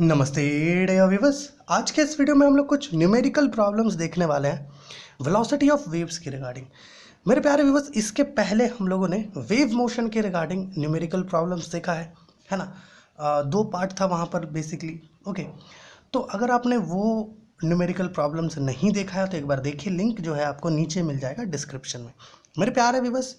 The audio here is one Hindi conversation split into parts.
नमस्ते डे आज के इस वीडियो में हम लोग कुछ न्यूमेरिकल प्रॉब्लम्स देखने वाले हैं वेलोसिटी ऑफ वेव्स की रिगार्डिंग मेरे प्यारे व्यूवर्स इसके पहले हम लोगों ने वेव मोशन के रिगार्डिंग न्यूमेरिकल प्रॉब्लम्स देखा है है ना आ, दो पार्ट था वहाँ पर बेसिकली ओके तो अगर आपने वो न्यूमेरिकल प्रॉब्लम्स नहीं देखा है तो एक बार देखिए लिंक जो है आपको नीचे मिल जाएगा डिस्क्रिप्शन में मेरे प्यारे व्यूवर्स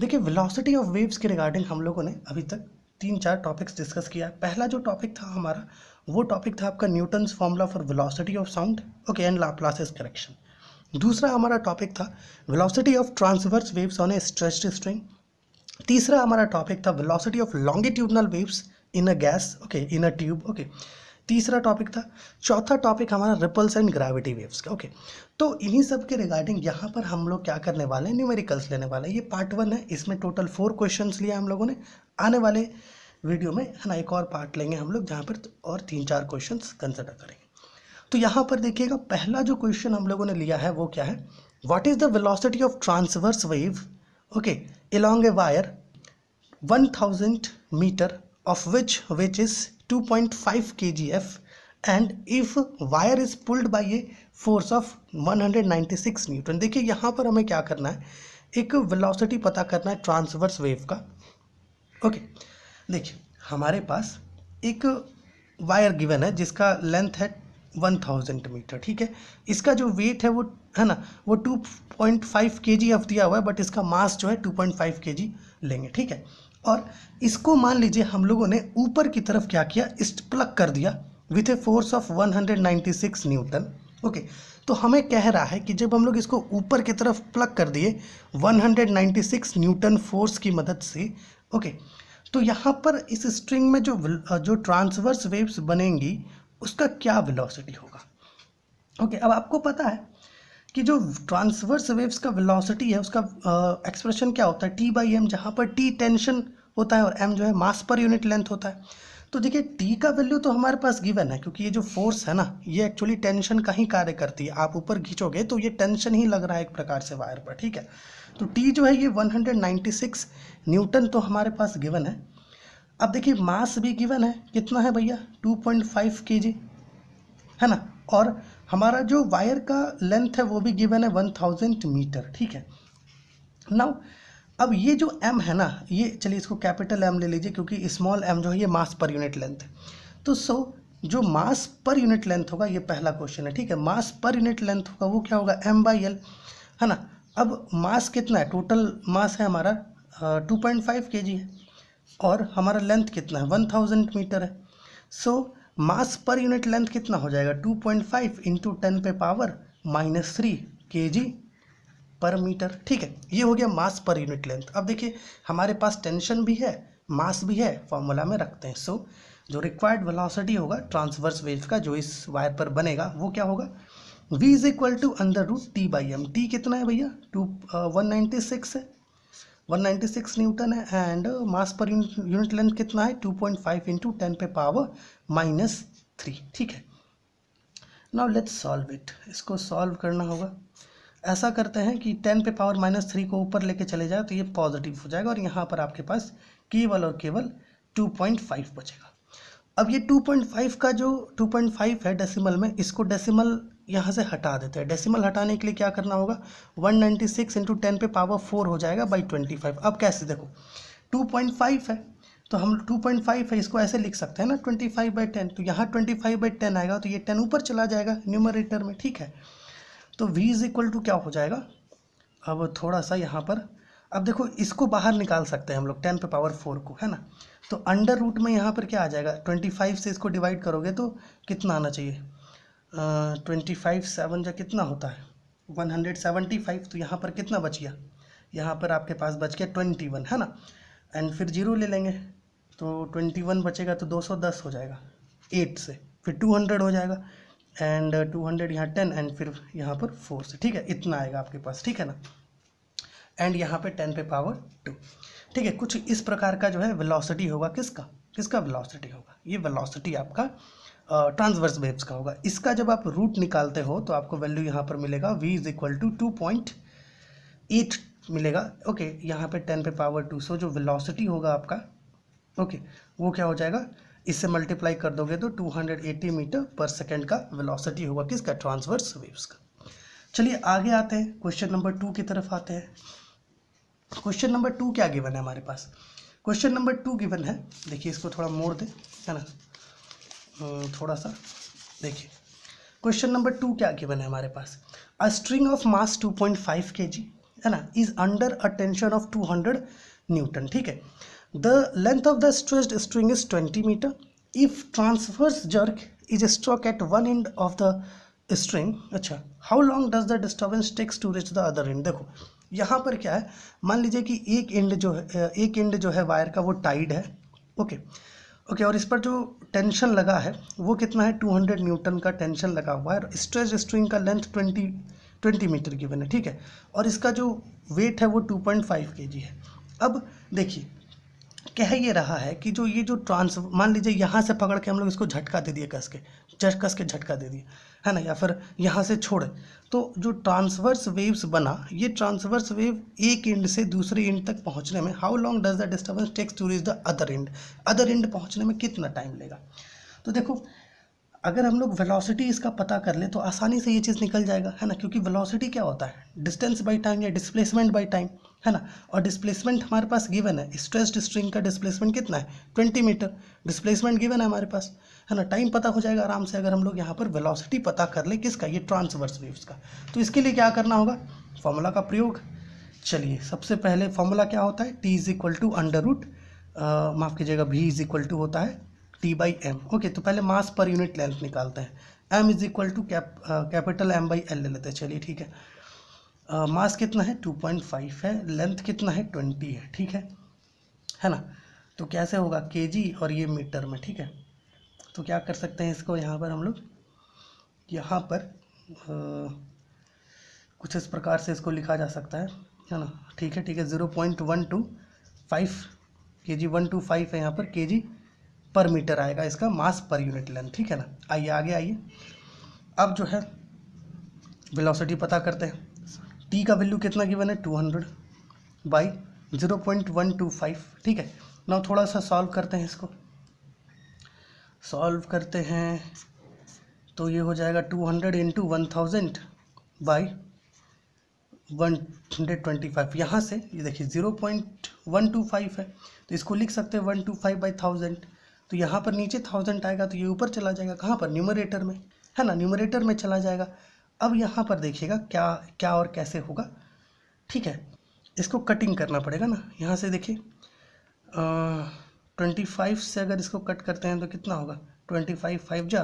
देखिए वेलोसिटी ऑफ वेव्स के रिगार्डिंग हम लोगों ने अभी तक तीन चार टॉपिक्स डिस्कस किया पहला जो टॉपिक था हमारा वो टॉपिक था आपका Newton's formula for velocity of sound okay and Laplace's correction दूसरा हमारा टॉपिक था velocity of transverse waves on a stretched string तीसरा हमारा टॉपिक था velocity of longitudinal waves in a gas okay in a tube okay तीसरा टॉपिक था चौथा टॉपिक हमारा रिपल्स एंड ग्रेविटी वेव्स का ओके तो इन्हीं सब के रिगार्डिंग यहाँ पर हम लोग क्या करने वाले हैं न्यूमेरिकल्स लेने वाले हैं ये पार्ट वन है इसमें टोटल फोर क्वेश्चंस लिए हम लोगों ने आने वाले वीडियो में है ना एक और पार्ट लेंगे हम लोग जहाँ पर और तीन चार क्वेश्चन कंसिडर करेंगे तो यहाँ पर देखिएगा पहला जो क्वेश्चन हम लोगों ने लिया है वो क्या है what is the velocity of transverse wave okay along a wire one thousand metre of which which is two point five K G F and if wire is pulled by a force of one hundred six newton देखिए यहाँ पर हमें क्या करना है एक वेलोसिटी पता करना है ट्रांसवर्स वेव का ओके okay. देखिए हमारे पास एक वायर गिवन है जिसका लेंथ है वन थाउजेंड मीटर ठीक है इसका जो वेट है वो है ना वो to point five K ji of दिया हुआ है बट इसका मास जो है टू पॉइंट फाइव के जी लेंगे ठीक है और इसको मान लीजिए हम लोगों ने ऊपर की तरफ क्या किया इस प्लग कर दिया with a force of one hundred ninety six newton okay तो हमें कह रहा है कि जब हम लोग इसको ऊपर की तरफ प्लग कर दिए 196 न्यूटन फोर्स की मदद से ओके okay, तो यहाँ पर इस स्ट्रिंग में जो जो ट्रांसवर्स वेव्स बनेंगी उसका क्या वेलोसिटी होगा ओके okay, अब आपको पता है कि जो ट्रांसवर्स वेव्स का वेलोसिटी है उसका एक्सप्रेशन क्या होता है टी बाई एम जहाँ पर टी टेंशन होता है और एम जो है मास पर यूनिट लेंथ होता है तो देखिए टी का वैल्यू तो हमारे पास गिवन है क्योंकि ये जो फोर्स है ना ये एक्चुअली टेंशन का ही कार्य करती है आप ऊपर खींचोगे तो ये टेंशन ही लग रहा है एक प्रकार से वायर पर ठीक है तो टी जो है ये 196 न्यूटन तो हमारे पास गिवन है अब देखिए मास भी गिवन है कितना है भैया 2.5 पॉइंट है ना और हमारा जो वायर का लेंथ है वो भी गिवन है 1000 मीटर ठीक है नाउ अब ये जो एम है ना ये चलिए इसको कैपिटल एम ले लीजिए क्योंकि स्मॉल एम जो है ये मास पर यूनिट लेंथ है तो सो जो मास पर यूनिट लेंथ होगा ये पहला क्वेश्चन है ठीक है मास पर यूनिट लेंथ होगा वो क्या होगा एम बाई एल है ना अब मास कितना है टोटल मास है हमारा टू पॉइंट फाइव के जी है और हमारा लेंथ कितना है वन थाउजेंड मीटर है सो मास पर यूनिट लेंथ कितना हो जाएगा two point five into ten पे power minus three K G पर मीटर ठीक है ये हो गया मास पर यूनिट लेंथ अब देखिए हमारे पास टेंशन भी है मास भी है फॉर्मूला में रखते हैं सो so, जो रिक्वायर्ड वेलोसिटी होगा ट्रांसवर्स वेव का जो इस वायर पर बनेगा वो क्या होगा v is equal to under root T by M T कितना है भैया टू वन नाइन्टी सिक्स है वन नाइन्टी सिक्स न्यूटन है and mass per unit length कितना है two point five into ten पे पावर माइनस थ्री ठीक है नाउ लेट्स सॉल्व इट इसको सॉल्व करना होगा ऐसा करते हैं कि टेन पे पावर माइनस थ्री को ऊपर लेके चले जाए तो ये पॉजिटिव हो जाएगा और यहाँ पर आपके पास केवल और केवल टू पॉइंट फाइव बचेगा अब ये टू पॉइंट फाइव का जो टू पॉइंट फाइव है डेसिमल में इसको डेसिमल यहाँ से हटा देते हैं डेसिमल हटाने के लिए क्या करना होगा 196 नाइन्टी सिक्स इंटू टेन पे पावर फोर हो जाएगा बाई ट्वेंटी फाइव अब कैसे देखो 2.5 है तो हम 2.5 है इसको ऐसे लिख सकते हैं ना 25 फाइव बाई टेन तो यहाँ 25 फाइव बाई टेन आएगा तो ये टेन ऊपर चला जाएगा न्यूमरेटर में ठीक है तो v इज इक्वल टू क्या हो जाएगा अब थोड़ा सा यहाँ पर अब देखो इसको बाहर निकाल सकते हैं हम लोग टेन पे पावर फोर को है ना तो अंडर रूट में यहाँ पर क्या आ जाएगा ट्वेंटी फाइव से इसको डिवाइड करोगे तो कितना आना चाहिए ट्वेंटी फाइव सेवन जो कितना होता है वन हंड्रेड सेवेंटी फाइव तो यहाँ पर कितना बच गया यहाँ पर आपके पास बच गया ट्वेंटी वन है ना एंड फिर जीरो ले लेंगे तो ट्वेंटी वन बचेगा तो दो सौ दस हो जाएगा एट से फिर टू हंड्रेड हो जाएगा एंड टू हंड्रेड यहाँ टेन एंड फिर यहाँ पर फोर से ठीक है इतना आएगा आपके पास ठीक है ना एंड यहाँ पर टेन पे पावर टू ठीक है कुछ इस प्रकार का जो है वेलोसिटी होगा किसका किसका वेलोसिटी होगा ये वेलोसिटी आपका ट्रांसवर्स वेव्स का होगा इसका जब आप रूट निकालते हो तो आपको वैल्यू यहाँ पर मिलेगा V is equal to two point eight मिलेगा ओके यहाँ पे टेन पे पावर टू सो जो वेलोसिटी होगा आपका ओके वो क्या हो जाएगा इससे मल्टीप्लाई कर दोगे तो 280 मीटर पर सेकंड का वेलोसिटी होगा किसका ट्रांसवर्स वेव्स का चलिए आगे आते हैं क्वेश्चन नंबर टू की तरफ आते हैं क्वेश्चन नंबर टू क्या गिवन है हमारे पास क्वेश्चन नंबर टू गिवन है देखिए इसको थोड़ा मोड़ दें है ना थोड़ा सा देखिए क्वेश्चन नंबर टू क्या गिवन है हमारे पास a string of mass 2.5 point है ना is under a tension of 200 newton ठीक है the length of the stressed string is 20 metre if transverse jerk is struck at one end of the string अच्छा how long does the disturbance takes to reach the other end देखो यहाँ पर क्या है मान लीजिए कि एक एंड जो है एक एंड जो है वायर का वो टाइड है ओके okay. ओके okay, और इस पर जो टेंशन लगा है वो कितना है 200 न्यूटन का टेंशन लगा हुआ है और स्ट्रेच स्ट्रिंग का लेंथ 20 20 मीटर की बने ठीक है और इसका जो वेट है वो 2.5 पॉइंट है अब देखिए कह ये रहा है कि जो ये जो ट्रांस मान लीजिए यहाँ से पकड़ के हम लोग इसको झटका दे दिए कस के जट कस के झटका दे दिए है ना या फिर यहाँ से छोड़े तो जो ट्रांसवर्स वेव्स बना ये ट्रांसवर्स वेव एक एंड से दूसरे एंड तक पहुँचने में how long does the disturbance takes to reach the other end other end पहुँचने में कितना टाइम लेगा तो देखो अगर हम लोग वेलोसिटी इसका पता कर ले तो आसानी से ये चीज़ निकल जाएगा है ना क्योंकि वेलोसिटी क्या होता है डिस्टेंस बाय टाइम या डिस्प्लेसमेंट बाय टाइम है ना और डिस्प्लेसमेंट हमारे पास गिवन है स्ट्रेस्ड स्ट्रिंग का डिस्प्लेसमेंट कितना है ट्वेंटी मीटर डिस्प्लेसमेंट गिवन है हमारे पास है ना टाइम पता हो जाएगा आराम से अगर हम लोग यहाँ पर वेलोसिटी पता कर ले किसका ये ट्रांसवर्स वेव्स का तो इसके लिए क्या करना होगा फॉर्मूला का प्रयोग चलिए सबसे पहले फॉर्मूला क्या होता है T is equal to under root माफ़ कीजिएगा भी इज इक्वल टू होता है टी बाई एम ओके तो पहले मास पर यूनिट लेंथ निकालते हैं M is equal to cap capital M by L ले लेते हैं चलिए ठीक है मास कितना है टू पॉइंट फाइव है लेंथ कितना है ट्वेंटी है ठीक है है ना तो कैसे होगा के जी और ये मीटर में ठीक है तो क्या कर सकते हैं इसको यहाँ पर हम लोग यहाँ पर आ, कुछ इस प्रकार से इसको लिखा जा सकता है है ना ठीक है ठीक है zero point one two five K G one two five है यहाँ पर के जी पर मीटर आएगा इसका मास पर यूनिट लेंथ ठीक है ना आइए आगे आइए अब जो है वेलोसिटी पता करते हैं टी का वैल्यू कितना गिवन है two hundred by zero point one two five ठीक है ना थोड़ा सा सॉल्व करते हैं इसको सॉल्व करते हैं तो ये हो जाएगा two hundred into one thousand by one hundred twenty five यहाँ से ये देखिए zero point one two five है तो इसको लिख सकते हैं one two five by thousand तो यहाँ पर नीचे थाउजेंड आएगा तो ये ऊपर चला जाएगा कहाँ पर न्यूमरेटर में है ना न्यूमरेटर में चला जाएगा अब यहाँ पर देखिएगा क्या क्या और कैसे होगा ठीक है इसको कटिंग करना पड़ेगा ना यहाँ से देखिए ट्वेंटी फाइव से अगर इसको कट करते हैं तो कितना होगा ट्वेंटी फाइव फाइव जा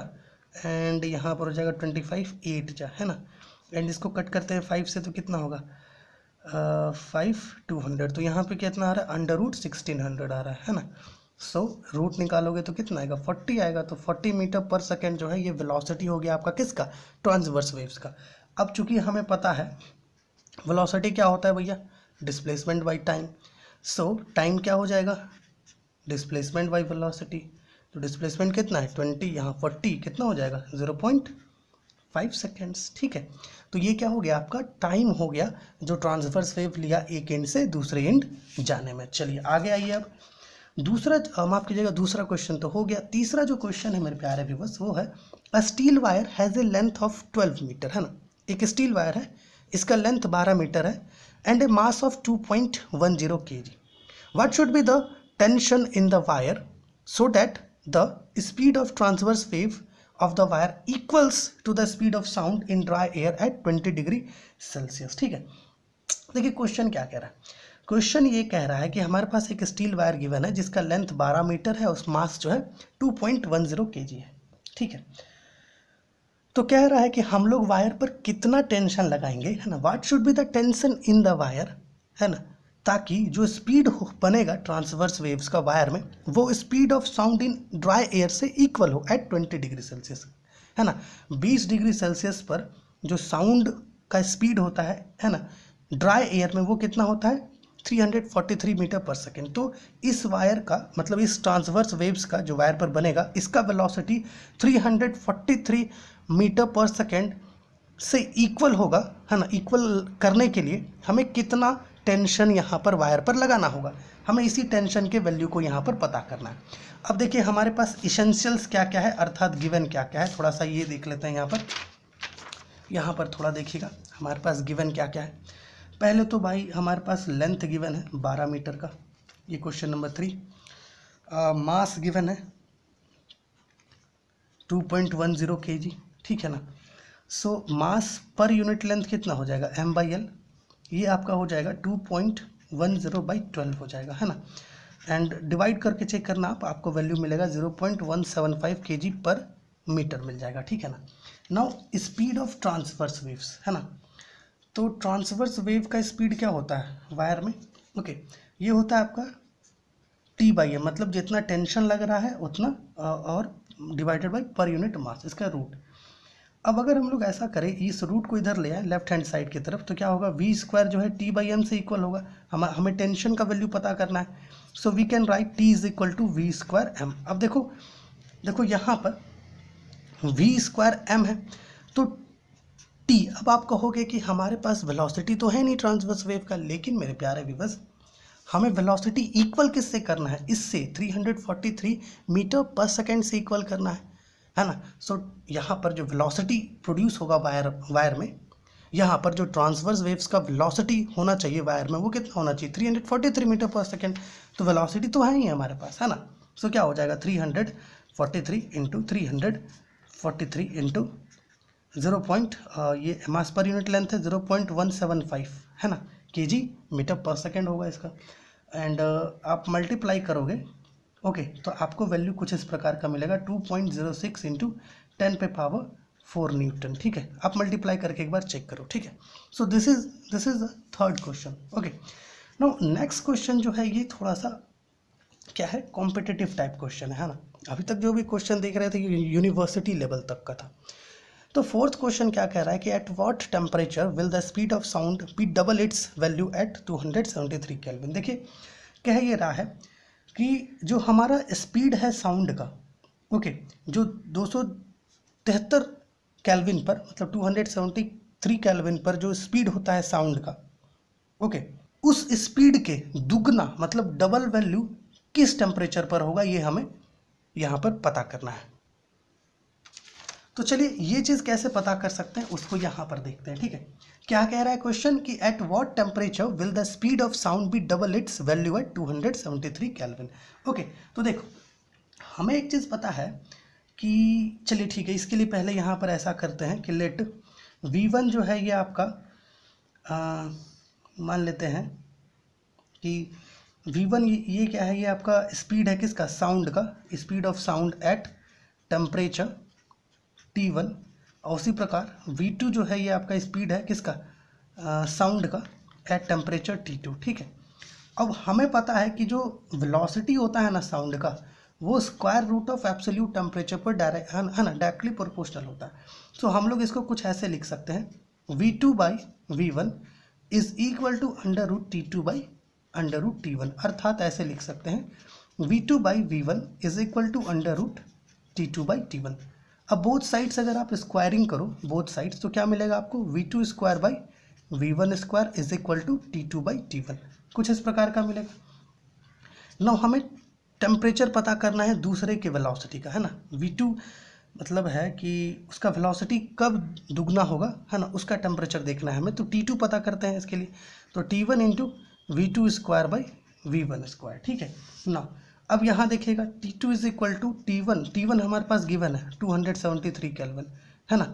एंड यहाँ पर हो जाएगा ट्वेंटी फाइव एट जा है ना एंड इसको कट करते हैं फाइव से तो कितना होगा फाइव टू हंड्रेड तो यहाँ पे कितना आ रहा है अंडर रूट सिक्सटीन हंड्रेड आ रहा है है ना सो so, रूट निकालोगे तो कितना आएगा 40 आएगा तो 40 मीटर पर सेकेंड जो है ये वेलोसिटी हो गया आपका किसका ट्रांसवर्स वेव्स का अब चूंकि हमें पता है वेलोसिटी क्या होता है भैया displacement by time so time क्या हो जाएगा डिस्प्लेसमेंट बाई वेलोसिटी तो डिस्प्लेसमेंट कितना है ट्वेंटी यहाँ फोर्टी कितना हो जाएगा ज़ीरो पॉइंट फाइव सेकेंड्स ठीक है तो ये क्या हो गया आपका टाइम हो गया जो ट्रांसवर्स वेव लिया एक एंड से दूसरे एंड जाने में चलिए आगे आइए अब दूसरा माफ कीजिएगा दूसरा क्वेश्चन तो हो गया तीसरा जो क्वेश्चन है मेरे प्यारे व्यूवर्स वो है a steel wire has a length of twelve metre है ना एक स्टील वायर है इसका लेंथ बारह मीटर है and a mass of two point one zero K G what should be the tension in the wire so that the speed of transverse wave of the wire equals to the speed of sound in dry air at twenty degree Celsius ठीक है देखिए क्वेश्चन क्या कह रहा है क्वेश्चन ये कह रहा है कि हमारे पास एक स्टील वायर गिवन है जिसका लेंथ 12 मीटर है उस मास जो है 2.10 पॉइंट है ठीक है तो कह रहा है कि हम लोग वायर पर कितना टेंशन लगाएंगे है ना what should be the tension in the wire है ना ताकि जो स्पीड बनेगा ट्रांसवर्स वेव्स का वायर में वो speed of sound in dry air से इक्वल हो एट ट्वेंटी डिग्री सेल्सियस है ना बीस डिग्री सेल्सियस पर जो साउंड का स्पीड होता है है ना ड्राई एयर में वो कितना होता है 343 मीटर पर सेकेंड तो इस वायर का मतलब इस ट्रांसवर्स वेव्स का जो वायर पर बनेगा इसका वेलोसिटी 343 मीटर पर सेकेंड से इक्वल होगा है ना इक्वल करने के लिए हमें कितना टेंशन यहाँ पर वायर पर लगाना होगा हमें इसी टेंशन के वैल्यू को यहाँ पर पता करना है अब देखिए हमारे पास इसेंशियल्स क्या क्या है अर्थात गिवन क्या क्या है थोड़ा सा ये देख लेते हैं यहाँ पर यहाँ पर थोड़ा देखिएगा हमारे पास गिवन क्या क्या है पहले तो भाई हमारे पास लेंथ गिवन है बारह मीटर का ये question number three mass given है two point one zero K G ठीक है ना सो मास पर यूनिट लेंथ कितना हो जाएगा एम बाई एल ये आपका हो जाएगा two point one zero by twelve हो जाएगा है ना एंड डिवाइड करके चेक करना आप आपको वैल्यू मिलेगा zero point one seven five K G पर मीटर मिल जाएगा ठीक है ना now speed of transverse waves है ना तो ट्रांसवर्स वेव का स्पीड क्या होता है वायर में ओके ये होता है आपका टी बाई एम मतलब जितना टेंशन लग रहा है उतना और डिवाइडेड बाई पर यूनिट मास इसका रूट अब अगर हम लोग ऐसा करें इस रूट को इधर ले आए लेफ्ट हैंड साइड की तरफ तो क्या होगा वी स्क्वायर जो है टी बाई एम से इक्वल होगा हम हमें टेंशन का वैल्यू पता करना है so we can write T is equal to V square M अब देखो देखो यहाँ पर वी स्क्वायर एम है तो टी अब आप कहोगे कि हमारे पास वेलोसिटी तो है नहीं ट्रांसवर्स वेव का लेकिन मेरे प्यारे विवस हमें वेलोसिटी इक्वल किससे करना है इससे 343 मीटर पर सेकेंड से इक्वल करना है है ना सो so, यहाँ पर जो वेलोसिटी प्रोड्यूस होगा वायर वायर में यहाँ पर जो ट्रांसवर्स वेव्स का वेलोसिटी होना चाहिए वायर में वो कितना होना चाहिए 343 मीटर पर सेकेंड तो वेलोसिटी तो है ही हमारे पास है ना सो so, क्या हो जाएगा 343 hundred forty three into three hundred forty three into zero point ये एम पर यूनिट लेंथ है zero point one seven five है ना के जी मीटर पर सेकेंड होगा इसका एंड आप मल्टीप्लाई करोगे ओके तो आपको वैल्यू कुछ इस प्रकार का मिलेगा two point zero six into ten पे पावर फोर न्यूटन ठीक है आप मल्टीप्लाई करके एक बार चेक करो ठीक है so this is this is third question okay no next question जो है ये थोड़ा सा क्या है कॉम्पिटेटिव टाइप क्वेश्चन है ना अभी तक जो भी क्वेश्चन देख रहे थे यूनिवर्सिटी लेवल तक का था तो फोर्थ क्वेश्चन क्या कह रहा है कि at what temperature will the speed of sound be double its value at 273 Kelvin देखिए कह ये रहा है कि जो हमारा स्पीड है साउंड का ओके जो दो सौ तिहत्तर कैलविन पर मतलब two hundred seventy three Kelvin पर जो स्पीड होता है साउंड का ओके उस स्पीड के दुगना मतलब डबल वैल्यू किस टेम्परेचर पर होगा ये हमें यहाँ पर पता करना है तो चलिए ये चीज़ कैसे पता कर सकते हैं उसको यहाँ पर देखते हैं ठीक है क्या कह रहा है क्वेश्चन कि at what temperature will the speed of sound be double its value at two hundred seventy three Kelvin okay तो देखो हमें एक चीज़ पता है कि चलिए ठीक है इसके लिए पहले यहाँ पर ऐसा करते हैं कि लेट वी वन जो है ये आपका मान लेते हैं कि वी वन ये क्या है ये आपका स्पीड है किसका साउंड का speed of sound at temperature T one और उसी प्रकार वी टू जो है ये आपका स्पीड है किसका साउंड का एट टेम्परेचर टी टू ठीक है अब हमें पता है कि जो वेलोसिटी होता है ना साउंड का वो square root of absolute temperature पर डायरेक्ट है ना डायरेक्टली प्रोपोर्शनल होता है सो so, हम लोग इसको कुछ ऐसे लिख सकते हैं V two by V one is equal to under root T two by under root T one अर्थात ऐसे लिख सकते हैं V two by V one is equal to under root T two by T one अब बोथ साइड्स अगर आप स्क्वायरिंग करो बोथ साइड्स तो क्या मिलेगा आपको V two square by V one square is equal to T two by T one कुछ इस प्रकार का मिलेगा नौ हमें टेम्परेचर पता करना है दूसरे के वेलोसिटी का है ना वी टू मतलब है कि उसका वेलोसिटी कब दुगना होगा है ना उसका टेम्परेचर देखना है हमें तो टी टू पता करते हैं इसके लिए तो T one into V two square by V one square ठीक है ना अब यहाँ देखिएगा T2 two is equal to T one T one हमारे पास गिवन है two hundred seventy three Kelvin है ना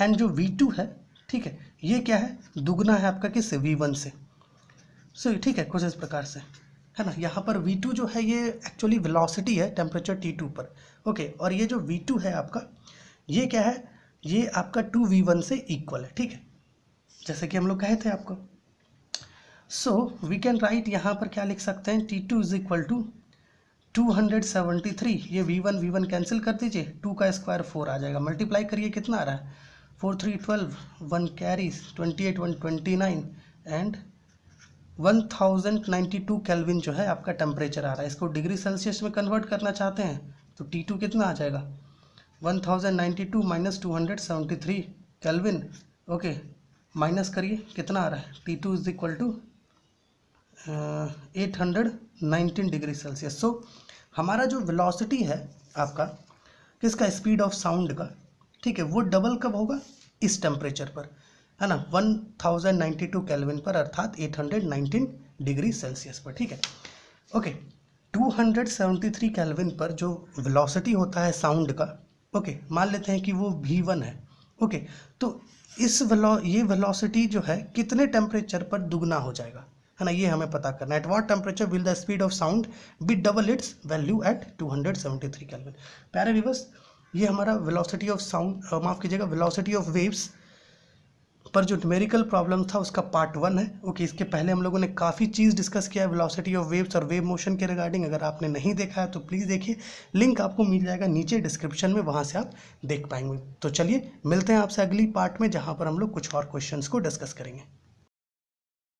एंड जो V2 है ठीक है ये क्या है दुगना है आपका किस V1 से सो so, ठीक है कुछ इस प्रकार से है ना यहाँ पर V2 जो है ये एक्चुअली वेलोसिटी है टेम्परेचर T2 पर ओके और ये जो V2 है आपका ये क्या है ये आपका टू वन से इक्वल है ठीक है जैसे कि हम लोग कहे थे आपको सो वी कैन राइट यहाँ पर क्या लिख सकते हैं T two is equal to 273 ये v1 v1 कैंसिल कर दीजिए टू का स्क्वायर फोर आ जाएगा मल्टीप्लाई करिए कितना आ रहा है four three twelve one carries twenty eight one twenty nine and one thousand ninety two Kelvin जो है आपका टेम्परेचर आ रहा है इसको डिग्री सेल्सियस में कन्वर्ट करना चाहते हैं तो टी टू कितना आ जाएगा one thousand ninety two minus two hundred seventy three Kelvin okay minus करिए कितना आ रहा है T two is equal to eight hundred nineteen degree Celsius so हमारा जो वेलोसिटी है आपका किसका स्पीड ऑफ साउंड का ठीक है वो डबल कब होगा इस टेम्परेचर पर है ना 1092 केल्विन पर अर्थात 819 डिग्री सेल्सियस पर ठीक है ओके 273 केल्विन पर जो वेलोसिटी होता है साउंड का ओके मान लेते हैं कि वो वी वन है ओके तो इस वेलो ये वेलोसिटी जो है कितने टेम्परेचर पर दुगना हो जाएगा है ना ये हमें पता करना है at what temperature will the speed of sound be double its value at two hundred seventy three Kelvin प्यारे विवस ये हमारा वेलोसिटी ऑफ साउंड माफ़ कीजिएगा वेलोसिटी ऑफ वेव्स पर जो न्यूमेरिकल प्रॉब्लम था उसका पार्ट वन है ओके okay, इसके पहले हम लोगों ने काफ़ी चीज़ डिस्कस किया है वेलोसिटी ऑफ वेव्स और वेव मोशन के रिगार्डिंग अगर आपने नहीं देखा है तो प्लीज़ देखिए लिंक आपको मिल जाएगा नीचे डिस्क्रिप्शन में वहाँ से आप देख पाएंगे तो चलिए मिलते हैं आपसे अगली पार्ट में जहाँ पर हम लोग कुछ और क्वेश्चन को डिस्कस करेंगे